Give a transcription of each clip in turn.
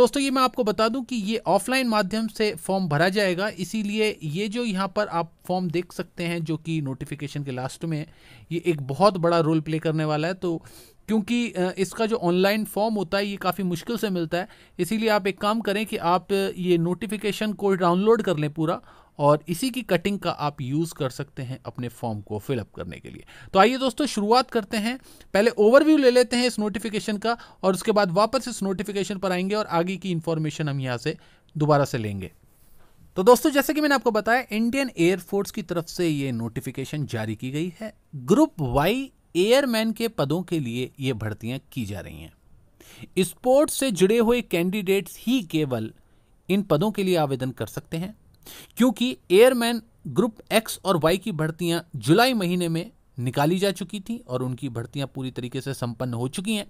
दोस्तों ये मैं आपको बता दूं कि ये ऑफलाइन माध्यम से फॉर्म भरा जाएगा इसीलिए ये जो यहाँ पर आप फॉर्म देख सकते हैं जो कि नोटिफिकेशन के लास्ट में है ये एक बहुत बड़ा रोल प्ले करने वाला है तो क्योंकि इसका जो ऑनलाइन फॉर्म होता है ये काफ़ी मुश्किल से मिलता है इसीलिए आप एक काम करें कि आप ये नोटिफिकेशन को डाउनलोड कर लें पूरा और इसी की कटिंग का आप यूज़ कर सकते हैं अपने फॉर्म को फिलअप करने के लिए तो आइए दोस्तों शुरुआत करते हैं पहले ओवरव्यू ले लेते हैं इस नोटिफिकेशन का और उसके बाद वापस इस नोटिफिकेशन पर आएंगे और आगे की इंफॉर्मेशन हम यहाँ से दोबारा से लेंगे तो दोस्तों जैसे कि मैंने आपको बताया इंडियन एयरफोर्स की तरफ से ये नोटिफिकेशन जारी की गई है ग्रुप वाई एयरमैन के पदों के लिए ये भर्तियां की जा रही हैं स्पोर्ट्स से जुड़े हुए कैंडिडेट्स ही केवल इन पदों के लिए आवेदन कर सकते हैं क्योंकि एयरमैन ग्रुप एक्स और वाई की भर्तियां जुलाई महीने में निकाली जा चुकी थी और उनकी भर्तियां पूरी तरीके से संपन्न हो चुकी हैं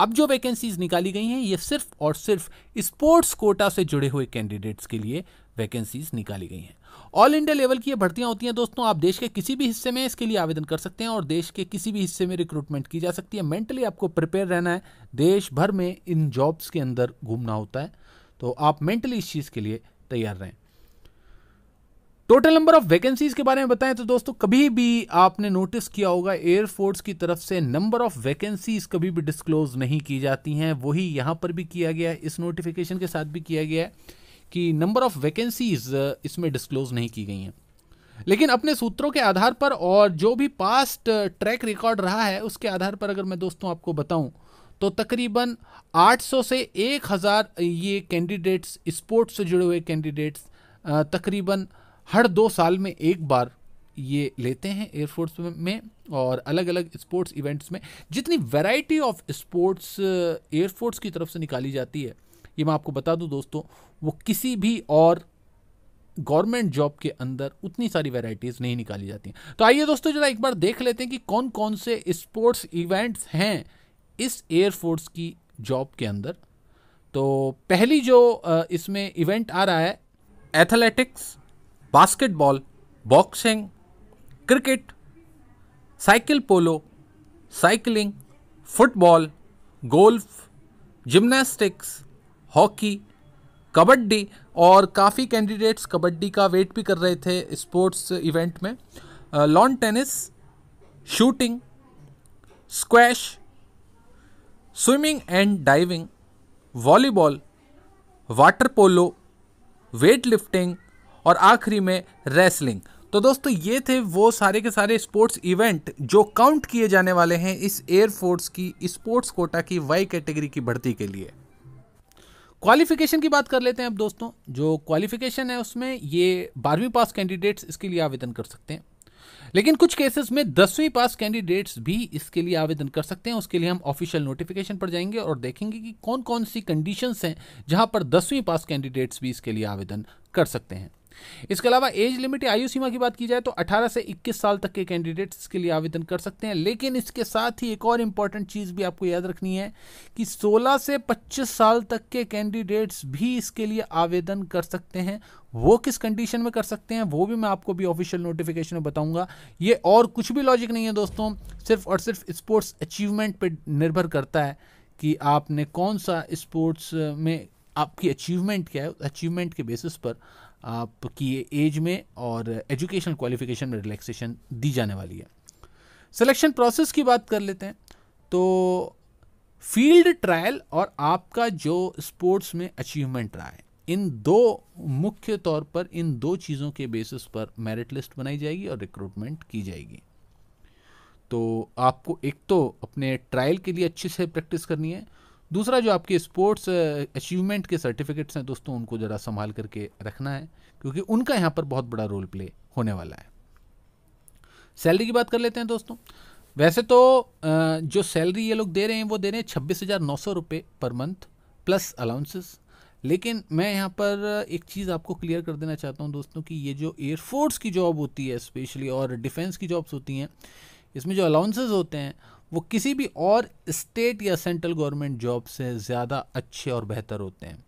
अब जो वैकेंसीज निकाली गई हैं ये सिर्फ और सिर्फ स्पोर्ट्स कोटा से जुड़े हुए कैंडिडेट्स के लिए वैकेंसीज निकाली गई हैं ऑल इंडिया लेवल की ये भर्तियां होती हैं दोस्तों आप देश के किसी भी हिस्से में इसके लिए आवेदन कर सकते हैं और देश के किसी भी हिस्से में रिक्रूटमेंट की जा सकती है मेंटली आपको प्रिपेयर रहना है देश भर में इन जॉब्स के अंदर घूमना होता है तो आप मेंटली इस चीज़ के लिए तैयार रहें टोटल नंबर ऑफ वैकेंसीज के बारे में बताएं तो दोस्तों कभी भी आपने नोटिस किया होगा एयरफोर्स की तरफ से नंबर ऑफ वैकेंसीज कभी भी डिस्क्लोज नहीं की जाती हैं वही यहाँ पर भी किया गया है इस नोटिफिकेशन के साथ भी किया गया है कि नंबर ऑफ वैकेंसीज इसमें डिस्क्लोज नहीं की गई हैं लेकिन अपने सूत्रों के आधार पर और जो भी पास्ट ट्रैक रिकॉर्ड रहा है उसके आधार पर अगर मैं दोस्तों आपको बताऊं तो तकरीबन 800 से 1000 ये कैंडिडेट्स स्पोर्ट्स से जुड़े हुए कैंडिडेट्स तकरीबन हर दो साल में एक बार ये लेते हैं एयरफोर्स में और अलग अलग स्पोर्ट्स इवेंट्स में जितनी वैरायटी ऑफ स्पोर्ट्स एयरफोर्स की तरफ से निकाली जाती है ये मैं आपको बता दूं दोस्तों वो किसी भी और गवर्नमेंट जॉब के अंदर उतनी सारी वैरायटीज़ नहीं निकाली जाती हैं तो आइए दोस्तों जरा एक बार देख लेते हैं कि कौन कौन से स्पोर्ट्स इवेंट्स हैं इस एयरफोर्स की जॉब के अंदर तो पहली जो uh, इसमें इवेंट आ रहा है athletics basketball boxing cricket cycle polo cycling football golf gymnastics hockey kabaddi और काफ़ी कैंडिडेट्स कबड्डी का वेट भी कर रहे थे स्पोर्ट्स इवेंट में lawn tennis shooting squash swimming and diving volleyball water polo weight lifting और आखिरी में रेसलिंग तो दोस्तों ये थे वो सारे के सारे स्पोर्ट्स इवेंट जो काउंट किए जाने वाले हैं इस एयरफोर्स की स्पोर्ट्स कोटा की वाई कैटेगरी की भर्ती के लिए क्वालिफिकेशन की बात कर लेते हैं अब दोस्तों जो क्वालिफिकेशन है उसमें ये बारहवीं पास कैंडिडेट्स इसके लिए आवेदन कर सकते हैं लेकिन कुछ केसेस में दसवीं पास कैंडिडेट्स भी इसके लिए आवेदन कर सकते हैं उसके लिए हम ऑफिशियल नोटिफिकेशन पर जाएंगे और देखेंगे कि कौन कौन सी कंडीशंस हैं जहां पर दसवीं पास कैंडिडेट्स भी इसके लिए आवेदन कर सकते हैं इसके अलावा एज लिमिट आयु सीमा की बात की जाए तो 18 से 21 साल तक के कैंडिडेट्स इसके लिए आवेदन कर सकते हैं लेकिन इसके साथ ही एक और इंपॉर्टेंट चीज़ भी आपको याद रखनी है कि 16 से 25 साल तक के कैंडिडेट्स भी इसके लिए आवेदन कर सकते हैं वो किस कंडीशन में कर सकते हैं वो भी मैं आपको भी ऑफिशियल नोटिफिकेशन में बताऊंगा ये और कुछ भी लॉजिक नहीं है दोस्तों सिर्फ और सिर्फ स्पोर्ट्स अचीवमेंट पे निर्भर करता है कि आपने कौन सा स्पोर्ट्स में आपकी अचीवमेंट क्या है अचीवमेंट के बेसिस पर आपकी एज में और एजुकेशन क्वालिफिकेशन में रिलैक्सेशन दी जाने वाली है सिलेक्शन प्रोसेस की बात कर लेते हैं तो फील्ड ट्रायल और आपका जो स्पोर्ट्स में अचीवमेंट रहा है इन दो मुख्य तौर पर इन दो चीज़ों के बेसिस पर मेरिट लिस्ट बनाई जाएगी और रिक्रूटमेंट की जाएगी तो आपको एक तो अपने ट्रायल के लिए अच्छे से प्रैक्टिस करनी है दूसरा जो आपके स्पोर्ट्स अचीवमेंट के सर्टिफिकेट्स हैं दोस्तों उनको ज़रा संभाल करके रखना है क्योंकि उनका यहाँ पर बहुत बड़ा रोल प्ले होने वाला है सैलरी की बात कर लेते हैं दोस्तों वैसे तो जो सैलरी ये लोग दे रहे हैं वो दे रहे हैं छब्बीस हज़ार नौ सौ रुपये पर मंथ प्लस अलाउंसेस लेकिन मैं यहाँ पर एक चीज़ आपको क्लियर कर देना चाहता हूँ दोस्तों कि ये जो एयरफोर्स की जॉब होती है स्पेशली और डिफेंस की जॉब्स होती हैं इसमें जो अलाउंसेस होते हैं वो किसी भी और स्टेट या सेंट्रल गवर्नमेंट जॉब से ज़्यादा अच्छे और बेहतर होते हैं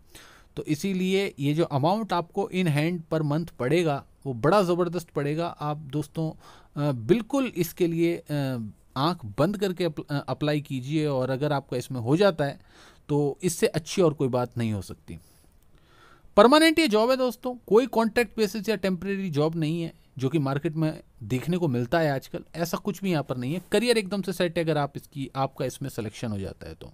तो इसीलिए ये जो अमाउंट आपको इन हैंड पर मंथ पड़ेगा वो बड़ा ज़बरदस्त पड़ेगा आप दोस्तों बिल्कुल इसके लिए आंख बंद करके अप्लाई कीजिए और अगर आपका इसमें हो जाता है तो इससे अच्छी और कोई बात नहीं हो सकती परमानेंट ये जॉब है दोस्तों कोई कॉन्ट्रैक्ट बेसिस या टेम्प्रेरी जॉब नहीं है जो कि मार्केट में देखने को मिलता है आजकल ऐसा कुछ भी यहाँ पर नहीं है करियर एकदम से सेट है अगर आप इसकी आपका इसमें सिलेक्शन हो जाता है तो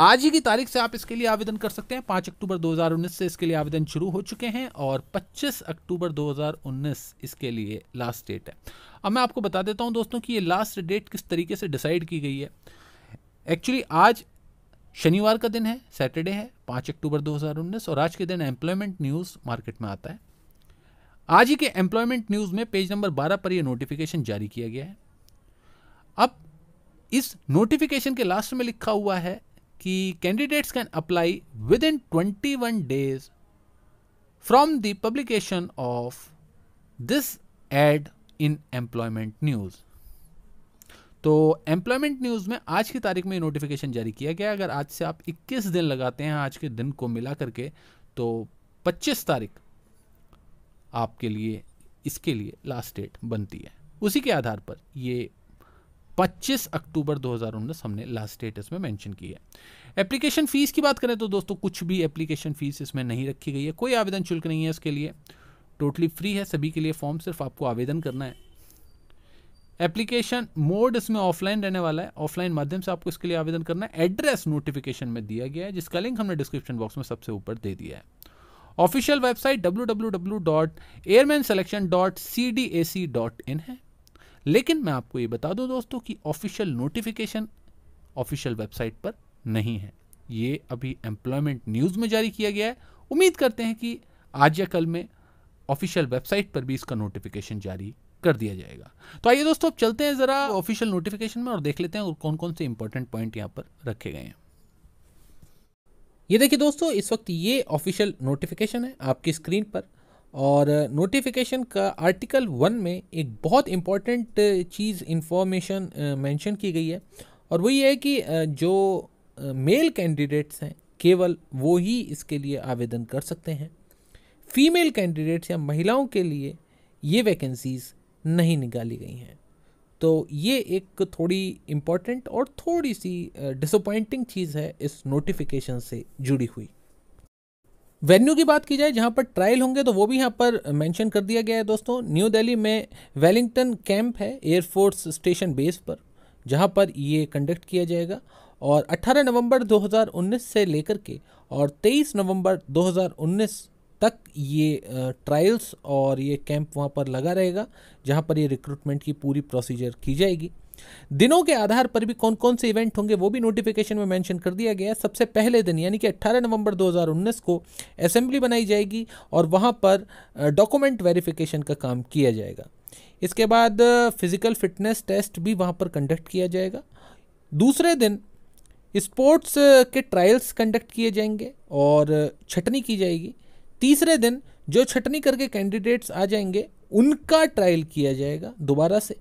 आज ही की तारीख से आप इसके लिए आवेदन कर सकते हैं पांच अक्टूबर 2019 से इसके लिए आवेदन शुरू हो चुके हैं और 25 अक्टूबर 2019 इसके लिए लास्ट डेट है अब मैं आपको बता देता हूं दोस्तों कि ये लास्ट डेट किस तरीके से डिसाइड की गई है एक्चुअली आज शनिवार का दिन है सैटरडे है पांच अक्टूबर दो और आज के दिन एम्प्लॉयमेंट न्यूज़ मार्केट में आता है आज ही के एम्प्लॉयमेंट न्यूज़ में पेज नंबर बारह पर यह नोटिफिकेशन जारी किया गया है अब इस नोटिफिकेशन के लास्ट में लिखा हुआ है कि apply within twenty one days from the publication of this ad in employment news तो एम्प्लॉयमेंट न्यूज़ में आज की तारीख में नोटिफिकेशन जारी किया गया अगर आज से आप 21 दिन लगाते हैं आज के दिन को मिला करके तो 25 तारीख आपके लिए इसके लिए लास्ट डेट बनती है उसी के आधार पर ये 25 अक्टूबर 2019 हमने लास्ट डेट इसमें मेंशन की है एप्लीकेशन फ़ीस की बात करें तो दोस्तों कुछ भी एप्लीकेशन फ़ीस इसमें नहीं रखी गई है कोई आवेदन शुल्क नहीं है इसके लिए टोटली फ्री है सभी के लिए फॉर्म सिर्फ आपको आवेदन करना है एप्लीकेशन मोड इसमें ऑफलाइन रहने वाला है ऑफलाइन माध्यम से आपको इसके लिए आवेदन करना है एड्रेस नोटिफिकेशन में दिया गया है जिसका लिंक हमने डिस्क्रिप्शन बॉक्स में सबसे ऊपर दे दिया है ऑफिशियल वेबसाइट डब्ल्यू है लेकिन मैं आपको ये बता दूं दोस्तों कि ऑफिशियल नोटिफिकेशन ऑफिशियल वेबसाइट पर नहीं है ये अभी एम्प्लॉयमेंट न्यूज़ में जारी किया गया है उम्मीद करते हैं कि आज या कल में ऑफिशियल वेबसाइट पर भी इसका नोटिफिकेशन जारी कर दिया जाएगा तो आइए दोस्तों अब चलते हैं ज़रा ऑफिशियल नोटिफिकेशन में और देख लेते हैं और कौन कौन से इंपॉर्टेंट पॉइंट यहाँ पर रखे गए हैं ये देखिए दोस्तों इस वक्त ये ऑफिशियल नोटिफिकेशन है आपकी स्क्रीन पर और नोटिफिकेशन का आर्टिकल वन में एक बहुत इम्पॉर्टेंट चीज़ इंफॉर्मेशन मेंशन की गई है और वही है कि जो मेल कैंडिडेट्स हैं केवल वो ही इसके लिए आवेदन कर सकते हैं फीमेल कैंडिडेट्स या महिलाओं के लिए ये वैकेंसीज़ नहीं निकाली गई हैं तो ये एक थोड़ी इम्पॉर्टेंट और थोड़ी सी डिसअपॉइंटिंग चीज़ है इस नोटिफिकेशन से जुड़ी हुई वेन्यू की बात की जाए जहाँ पर ट्रायल होंगे तो वो भी यहाँ पर मेंशन कर दिया गया है दोस्तों न्यू दिल्ली में वेलिंगटन कैंप है एयरफोर्स स्टेशन बेस पर जहाँ पर ये कंडक्ट किया जाएगा और 18 नवंबर 2019 से लेकर के और 23 नवंबर 2019 तक ये ट्रायल्स और ये कैंप वहाँ पर लगा रहेगा जहाँ पर ये रिक्रूटमेंट की पूरी प्रोसीजर की जाएगी दिनों के आधार पर भी कौन कौन से इवेंट होंगे वो भी नोटिफिकेशन में मेंशन कर दिया गया है सबसे पहले दिन यानी कि 18 नवंबर 2019 को असेंबली बनाई जाएगी और वहाँ पर डॉक्यूमेंट वेरिफिकेशन का काम किया जाएगा इसके बाद फिजिकल फिटनेस टेस्ट भी वहाँ पर कंडक्ट किया जाएगा दूसरे दिन स्पोर्ट्स के ट्रायल्स कंडक्ट किए जाएंगे और छटनी की जाएगी तीसरे दिन जो छटनी करके कैंडिडेट्स आ जाएंगे उनका ट्रायल किया जाएगा दोबारा से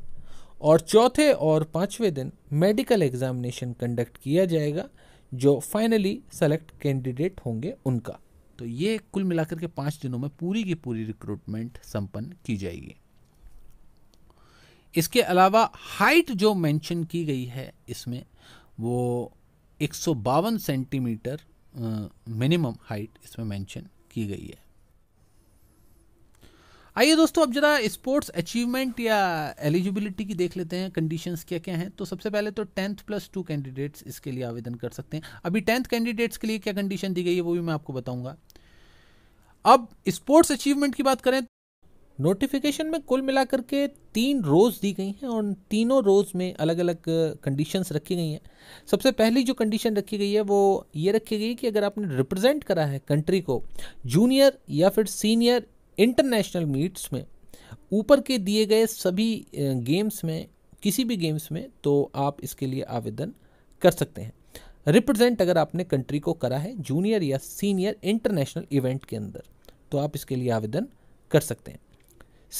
और चौथे और पाँचवें दिन मेडिकल एग्जामिनेशन कंडक्ट किया जाएगा जो फाइनली सेलेक्ट कैंडिडेट होंगे उनका तो ये कुल मिलाकर के पाँच दिनों में पूरी की पूरी रिक्रूटमेंट संपन्न की जाएगी इसके अलावा हाइट जो मेंशन की गई है इसमें वो एक सेंटीमीटर मिनिमम हाइट इसमें मेंशन की गई है आइए दोस्तों अब जरा स्पोर्ट्स अचीवमेंट या एलिजिबिलिटी की देख लेते हैं कंडीशंस क्या क्या हैं तो सबसे पहले तो टेंथ प्लस टू कैंडिडेट्स इसके लिए आवेदन कर सकते हैं अभी टेंथ कैंडिडेट्स के लिए क्या कंडीशन दी गई है वो भी मैं आपको बताऊंगा अब स्पोर्ट्स अचीवमेंट की बात करें नोटिफिकेशन में कुल मिलाकर के तीन रोज़ दी गई हैं और तीनों रोज़ में अलग अलग कंडीशंस रखी गई हैं सबसे पहली जो कंडीशन रखी गई है वो ये रखी गई कि अगर आपने रिप्रेजेंट करा है कंट्री को जूनियर या फिर सीनियर इंटरनेशनल मीट्स में ऊपर के दिए गए सभी गेम्स में किसी भी गेम्स में तो आप इसके लिए आवेदन कर सकते हैं रिप्रेजेंट अगर आपने कंट्री को करा है जूनियर या सीनियर इंटरनेशनल इवेंट के अंदर तो आप इसके लिए आवेदन कर सकते हैं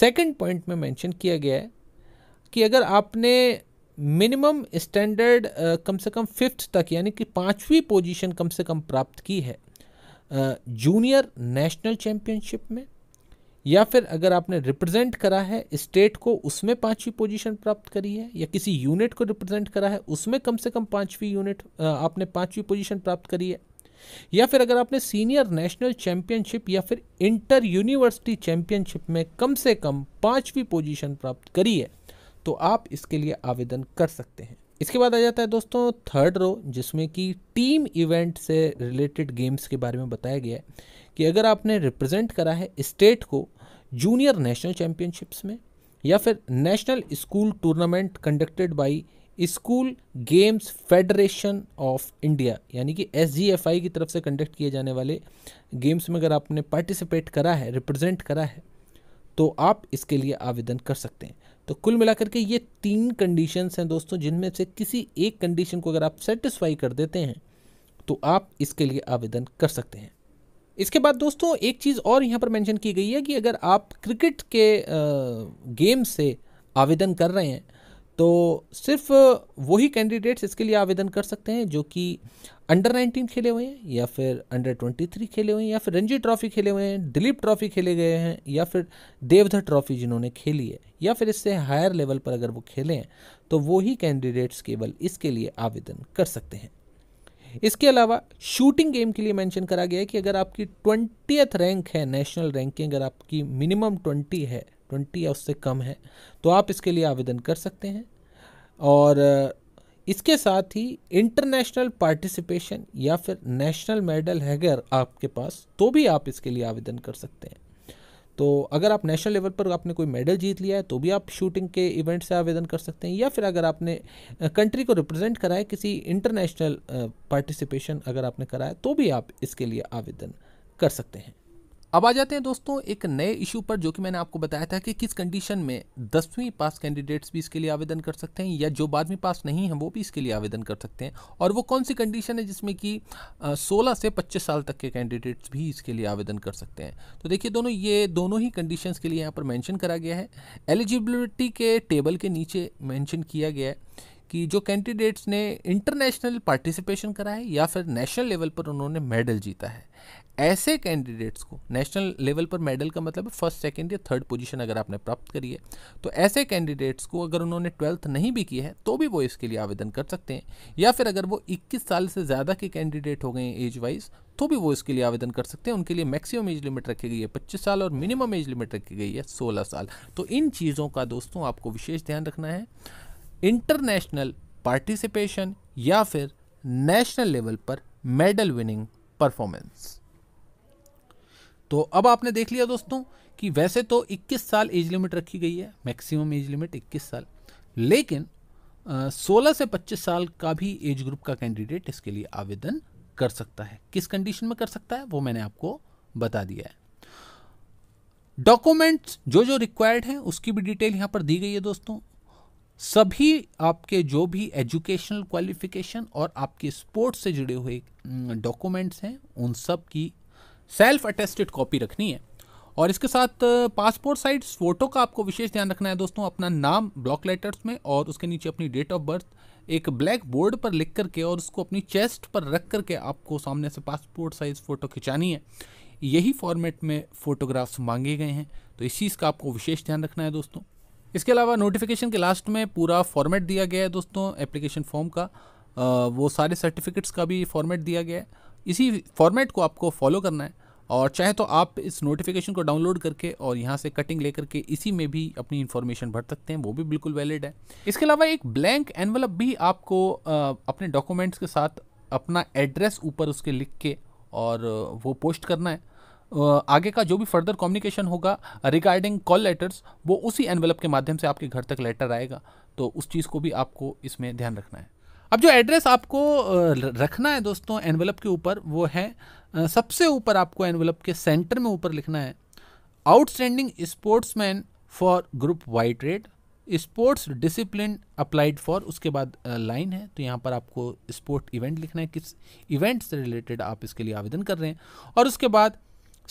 सेकंड पॉइंट में मेंशन किया गया है कि अगर आपने मिनिमम स्टैंडर्ड कम से कम फिफ्थ तक यानी कि पाँचवीं पोजीशन कम से कम प्राप्त की है जूनियर नेशनल चैम्पियनशिप में या फिर अगर आपने रिप्रेजेंट करा है स्टेट को उसमें पांचवी पोजीशन प्राप्त करी है या किसी यूनिट को रिप्रेजेंट करा है उसमें कम से कम पांचवी यूनिट आपने पांचवी पोजीशन प्राप्त करी है या फिर अगर आपने सीनियर नेशनल चैंपियनशिप या फिर इंटर यूनिवर्सिटी चैंपियनशिप में कम से कम पांचवी पोजीशन प्राप्त करी है तो आप इसके लिए आवेदन कर सकते हैं इसके बाद आ जाता है दोस्तों थर्ड रो जिसमें कि टीम इवेंट से रिलेटेड गेम्स के बारे में बताया गया है कि अगर आपने रिप्रेजेंट करा है स्टेट को जूनियर नेशनल चैम्पियनशिप्स में या फिर national school tournament conducted by school games federation of India यानी कि एस की तरफ से कंडक्ट किए जाने वाले गेम्स में अगर आपने पार्टिसिपेट करा है रिप्रेजेंट करा है तो आप इसके लिए आवेदन कर सकते हैं तो कुल मिलाकर के ये तीन कंडीशंस हैं दोस्तों जिनमें से किसी एक कंडीशन को अगर आप सेटिस्फाई कर देते हैं तो आप इसके लिए आवेदन कर सकते हैं इसके बाद दोस्तों एक चीज़ और यहाँ पर मेंशन की गई है कि अगर आप क्रिकेट के गेम से आवेदन कर रहे हैं तो सिर्फ वही कैंडिडेट्स इसके लिए आवेदन कर सकते हैं जो कि अंडर नाइनटीन खेले हुए हैं या फिर अंडर ट्वेंटी थ्री खेले हुए हैं या फिर रणजी ट्रॉफी खेले हुए हैं दिलीप ट्रॉफी खेले गए हैं या फिर देवधर ट्रॉफी जिन्होंने खेली है या फिर इससे हायर लेवल पर अगर वो खेले हैं तो वो ही कैंडिडेट्स केवल इसके लिए आवेदन कर सकते हैं इसके अलावा शूटिंग गेम के लिए मेंशन करा गया है कि अगर आपकी ट्वेंटियथ रैंक है नेशनल रैंकिंग अगर आपकी मिनिमम ट्वेंटी है ट्वेंटी या उससे कम है तो आप इसके लिए आवेदन कर सकते हैं और इसके साथ ही इंटरनेशनल पार्टिसिपेशन या फिर नेशनल मेडल है अगर आपके पास तो भी आप इसके लिए आवेदन कर सकते हैं तो अगर आप नेशनल लेवल पर आपने कोई मेडल जीत लिया है तो भी आप शूटिंग के इवेंट से आवेदन कर सकते हैं या फिर अगर आपने कंट्री को रिप्रेजेंट कराए किसी इंटरनेशनल पार्टिसिपेशन अगर आपने कराया तो भी आप इसके लिए आवेदन कर सकते हैं अब आ जाते हैं दोस्तों एक नए इशू पर जो कि मैंने आपको बताया था कि किस कंडीशन में दसवीं पास कैंडिडेट्स भी इसके लिए आवेदन कर सकते हैं या जो बारहवीं पास नहीं है वो भी इसके लिए आवेदन कर सकते हैं और वो कौन सी कंडीशन है जिसमें कि सोलह से पच्चीस साल तक के कैंडिडेट्स भी इसके लिए आवेदन कर सकते हैं तो देखिए दोनों ये दोनों ही कंडीशन के लिए यहाँ पर मैंशन करा गया है एलिजिबिलिटी के टेबल के नीचे मैंशन किया गया है कि जो कैंडिडेट्स ने इंटरनेशनल पार्टिसिपेशन करा है या फिर नेशनल लेवल पर उन्होंने मेडल जीता है ऐसे कैंडिडेट्स को नेशनल लेवल पर मेडल का मतलब फर्स्ट सेकेंड या थर्ड पोजीशन अगर आपने प्राप्त करी है तो ऐसे कैंडिडेट्स को अगर उन्होंने ट्वेल्थ नहीं भी की है तो भी वो इसके लिए आवेदन कर सकते हैं या फिर अगर वो 21 साल से ज़्यादा के कैंडिडेट हो गए हैं एज वाइज तो भी वो इसके लिए आवेदन कर सकते हैं उनके लिए मैक्सिमम एज लिमिट रखी गई है पच्चीस साल और मिनिमम एज लिमिट रखी गई है सोलह साल तो इन चीज़ों का दोस्तों आपको विशेष ध्यान रखना है इंटरनेशनल पार्टिसिपेशन या फिर नेशनल लेवल पर मेडल विनिंग परफॉर्मेंस तो अब आपने देख लिया दोस्तों कि वैसे तो 21 साल एज लिमिट रखी गई है मैक्सिमम एज लिमिट 21 साल लेकिन आ, 16 से 25 साल का भी एज ग्रुप का कैंडिडेट इसके लिए आवेदन कर सकता है किस कंडीशन में कर सकता है वो मैंने आपको बता दिया है डॉक्यूमेंट्स जो जो रिक्वायर्ड हैं उसकी भी डिटेल यहाँ पर दी गई है दोस्तों सभी आपके जो भी एजुकेशनल क्वालिफिकेशन और आपके स्पोर्ट्स से जुड़े हुए डॉक्यूमेंट्स हैं उन सब की सेल्फ अटेस्टेड कॉपी रखनी है और इसके साथ पासपोर्ट साइज फ़ोटो का आपको विशेष ध्यान रखना है दोस्तों अपना नाम ब्लॉक लेटर्स में और उसके नीचे अपनी डेट ऑफ बर्थ एक ब्लैक बोर्ड पर लिख करके और उसको अपनी चेस्ट पर रख करके आपको सामने से पासपोर्ट साइज़ फ़ोटो खिंचानी है यही फॉर्मेट में फ़ोटोग्राफ्स मांगे गए हैं तो इस चीज़ का आपको विशेष ध्यान रखना है दोस्तों इसके अलावा नोटिफिकेशन के लास्ट में पूरा फॉर्मेट दिया गया है दोस्तों एप्लीकेशन फॉर्म का वो सारे सर्टिफिकेट्स का भी फॉर्मेट दिया गया है इसी फॉर्मेट को आपको फॉलो करना है और चाहे तो आप इस नोटिफिकेशन को डाउनलोड करके और यहाँ से कटिंग लेकर के इसी में भी अपनी इन्फॉर्मेशन भर सकते हैं वो भी बिल्कुल वैलिड है इसके अलावा एक ब्लैंक एनवलप भी आपको अपने डॉक्यूमेंट्स के साथ अपना एड्रेस ऊपर उसके लिख के और वो पोस्ट करना है आगे का जो भी फर्दर कम्युनिकेशन होगा रिगार्डिंग कॉल लेटर्स वो उसी एनवेलप के माध्यम से आपके घर तक लेटर आएगा तो उस चीज़ को भी आपको इसमें ध्यान रखना है अब जो एड्रेस आपको रखना है दोस्तों एनवेलप के ऊपर वो है सबसे ऊपर आपको एनवलप के सेंटर में ऊपर लिखना है outstanding sportsman for group Y trade sports discipline applied for उसके बाद लाइन है तो यहाँ पर आपको स्पोर्ट इवेंट लिखना है किस इवेंट से रिलेटेड आप इसके लिए आवेदन कर रहे हैं और उसके बाद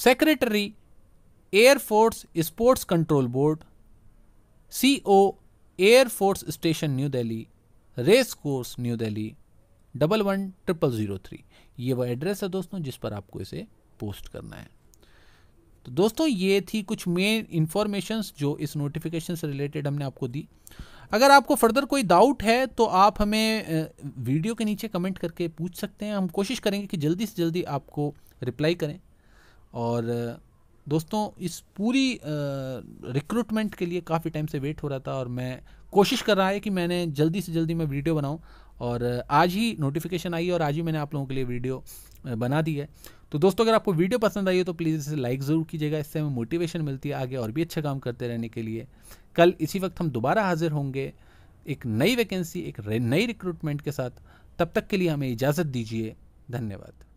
secretary air force sports control board C O air force station new Delhi race course new Delhi double one triple zero three ये वह एड्रेस है दोस्तों जिस पर आपको इसे पोस्ट करना है तो दोस्तों ये थी कुछ मेन इन्फॉर्मेशंस जो इस नोटिफिकेशन से रिलेटेड हमने आपको दी अगर आपको फर्दर कोई डाउट है तो आप हमें वीडियो के नीचे कमेंट करके पूछ सकते हैं हम कोशिश करेंगे कि जल्दी से जल्दी आपको रिप्लाई करें और दोस्तों इस पूरी रिक्रूटमेंट के लिए काफ़ी टाइम से वेट हो रहा था और मैं कोशिश कर रहा है कि मैंने जल्दी से जल्दी मैं वीडियो बनाऊं और आज ही नोटिफिकेशन आई और आज ही मैंने आप लोगों के लिए वीडियो बना दी है तो दोस्तों अगर आपको वीडियो पसंद आई हो तो प्लीज़ इसे लाइक ज़रूर कीजिएगा इससे हमें मोटिवेशन मिलती है आगे और भी अच्छा काम करते रहने के लिए कल इसी वक्त हम दोबारा हाजिर होंगे एक नई वैकेंसी एक नई रिक्रूटमेंट के साथ तब तक के लिए हमें इजाज़त दीजिए धन्यवाद